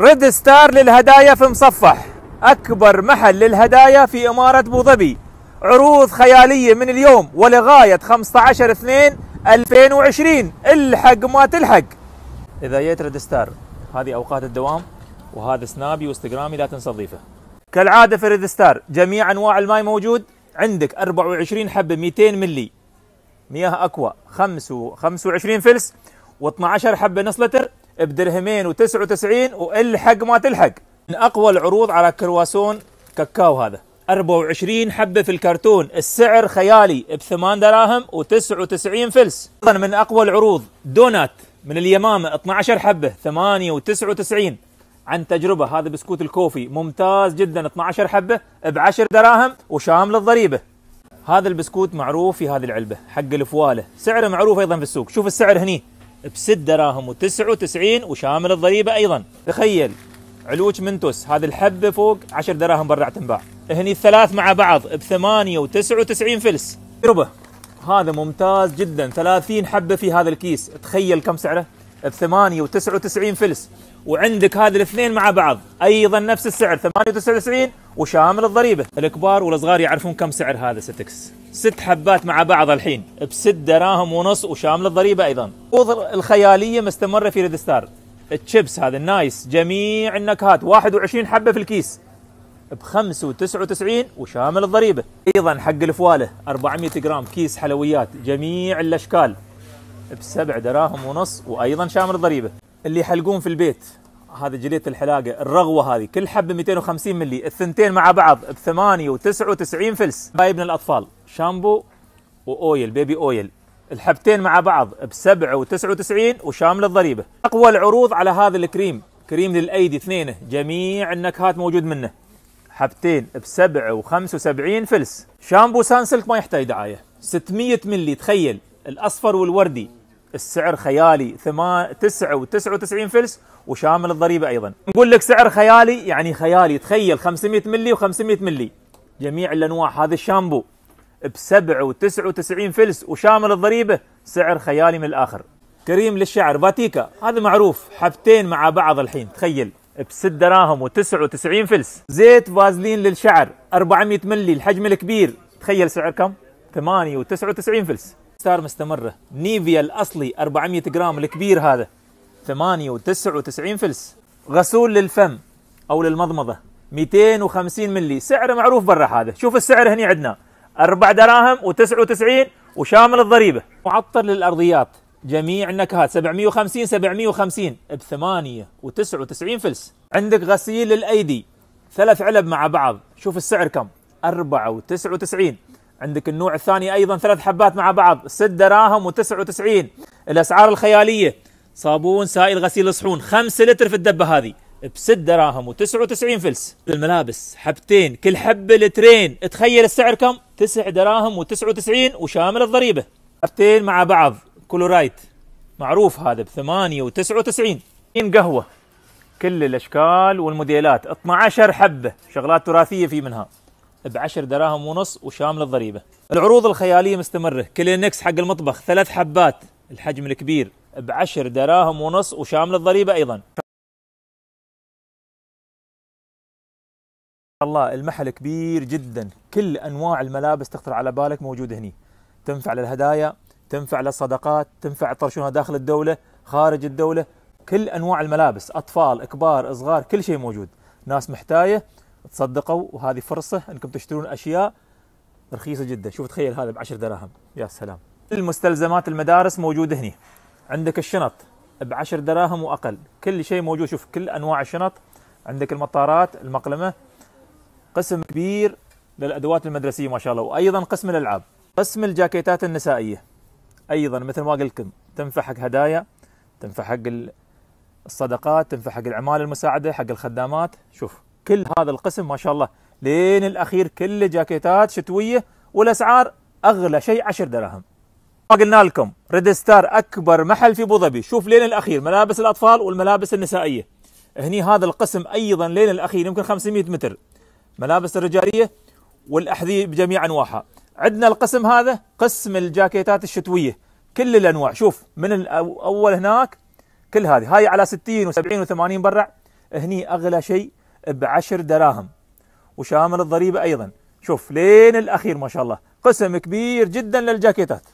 ريد ستار للهدايا في مصفح أكبر محل للهدايا في إمارة بوظبي عروض خيالية من اليوم ولغاية 15 2 2020 الحق ما تلحق إذا جيت ريد ستار هذه أوقات الدوام وهذا سنابي واستجرامي لا تنسى تضيفه كالعادة في ريد ستار جميع أنواع الماي موجود عندك 24 حبة 200 ملي مياه أكوا 25 فلس و12 حبة نص لتر بدرهمين و99 والحق ما تلحق من اقوى العروض على كرواسون كاكاو هذا 24 حبه في الكرتون السعر خيالي ب 8 دراهم و99 فلس ايضا من اقوى العروض دونات من اليمامه 12 حبه 8 و99 عن تجربه هذا بسكوت الكوفي ممتاز جدا 12 حبه ب 10 دراهم وشامل الضريبه هذا البسكوت معروف في هذه العلبه حق الفواله سعره معروف ايضا في السوق شوف السعر هني بست دراهم و99 وشامل الضريبه ايضا تخيل علوج منتوس هذه الحبه فوق 10 دراهم برا تنباع هني الثلاث مع بعض بثمانية وتسعة وتسعين فلس ربع هذا ممتاز جدا ثلاثين حبه في هذا الكيس تخيل كم سعره ب 8 و99 فلس وعندك هذه الاثنين مع بعض ايضا نفس السعر 98 وشامل الضريبه الكبار والصغار يعرفون كم سعر هذا 6 ست حبات مع بعض الحين بست دراهم ونص وشامل الضريبه ايضا الخياليه مستمره في ريد ستار التشيبس هذا النايس جميع النكهات 21 حبه في الكيس ب 95 وشامل الضريبه ايضا حق الفواله 400 جرام كيس حلويات جميع الاشكال ب 7 دراهم ونص وايضا شامل الضريبه اللي يحلقون في البيت هذا جلية الحلاقة الرغوة هذه كل حبة 250 ملي الثنتين مع بعض ب 98 فلس جايبنا الأطفال شامبو وأويل بيبي أويل الحبتين مع بعض ب 99 وشامل الضريبة أقوى العروض على هذا الكريم كريم للأيدي اثنين جميع النكهات موجود منه حبتين ب 75 فلس شامبو سانسلك ما يحتاج دعاية 600 ملي تخيل الأصفر والوردي السعر خيالي 99 فلس وشامل الضريبه ايضا نقول لك سعر خيالي يعني خيالي تخيل 500 ملي و500 ملي جميع الانواع هذا الشامبو ب 99 فلس وشامل الضريبه سعر خيالي من الاخر كريم للشعر فاتيكا هذا معروف حبتين مع بعض الحين تخيل ب 6 دراهم و99 فلس زيت فازلين للشعر 400 ملي الحجم الكبير تخيل سعر كم 8 و99 فلس ستار مستمرة نيفيا الأصلي 400 جرام الكبير هذا 98 فلس غسول للفم أو للمضمضة 250 ملي سعره معروف برا هذا شوف السعر هني عندنا 4 دراهم و99 وشامل الضريبة معطر للأرضيات جميع النكهات 750 750 ب 8 و99 فلس عندك غسيل الأيدي ثلاث علب مع بعض شوف السعر كم 4 و99 عندك النوع الثاني ايضا ثلاث حبات مع بعض 6 دراهم و99 الاسعار الخياليه صابون سائل غسيل الصحون 5 لتر في الدبه هذه ب 6 دراهم و99 فلس الملابس حبتين كل حبه لترين تخيل السعر كم 9 دراهم و99 وشامل الضريبه حبتين مع بعض كلورايت معروف هذا ب 8 و99 قهوه كل الاشكال والموديلات 12 حبه شغلات تراثيه في منها ب 10 دراهم ونص وشامل الضريبه. العروض الخياليه مستمره، كلينكس حق المطبخ ثلاث حبات الحجم الكبير ب 10 دراهم ونص وشامل الضريبه ايضا. الله المحل كبير جدا، كل انواع الملابس تخطر على بالك موجوده هني. تنفع للهدايا، تنفع للصدقات، تنفع تطرشونها داخل الدوله، خارج الدوله، كل انواع الملابس، اطفال، كبار، صغار، كل شيء موجود. ناس محتايه تصدقوا وهذه فرصه انكم تشترون اشياء رخيصه جدا شوف تخيل هذا ب 10 دراهم يا سلام المستلزمات المدارس موجوده هنا عندك الشنط ب 10 دراهم واقل كل شيء موجود شوف كل انواع الشنط عندك المطارات المقلمه قسم كبير للادوات المدرسيه ما شاء الله وايضا قسم الالعاب قسم الجاكيتات النسائيه ايضا مثل ما قلت لكم تنفع حق هدايا تنفع حق الصدقات تنفع حق العمال المساعده حق الخدامات شوف كل هذا القسم ما شاء الله لين الاخير كل جاكيتات شتويه والاسعار اغلى شيء 10 دراهم ما قلنا لكم ريد ستار اكبر محل في ابو ظبي شوف لين الاخير ملابس الاطفال والملابس النسائيه هني هذا القسم ايضا لين الاخير يمكن 500 متر ملابس الرجاليه والاحذيه بجميع انواعها عندنا القسم هذا قسم الجاكيتات الشتويه كل الانواع شوف من الاول هناك كل هذه هاي على 60 و70 و80 برع هني اغلى شيء بعشر دراهم وشامل الضريبة أيضا شوف لين الأخير ما شاء الله قسم كبير جدا للجاكيتات